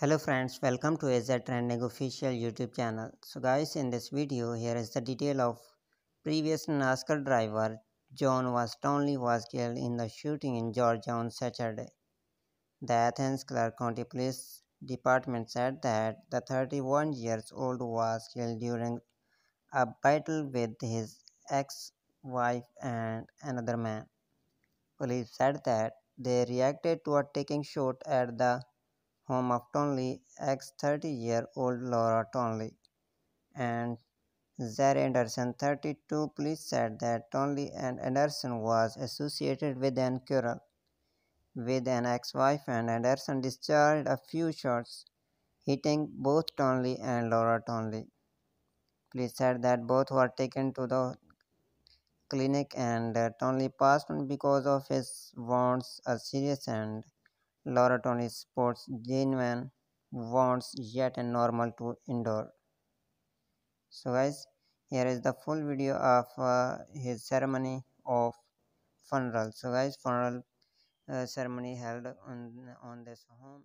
hello friends welcome to az trending official youtube channel so guys in this video here is the detail of previous nascar driver john wastonley was killed in the shooting in georgia on saturday the athens clark county police department said that the 31 years old was killed during a battle with his ex-wife and another man police said that they reacted to a taking shot at the home of Tonley, ex 30 year old Laura Tonley, and Zara Anderson, 32. Police said that Tonley and Anderson was associated with an quarrel with an ex wife, and Anderson discharged a few shots, hitting both Tonley and Laura Tonley. Police said that both were taken to the clinic and uh, Tonley passed on because of his wounds are serious and Laboratory sports genuine wants yet a normal to endure. So guys, here is the full video of uh, his ceremony of funeral. So guys, funeral uh, ceremony held on on this home.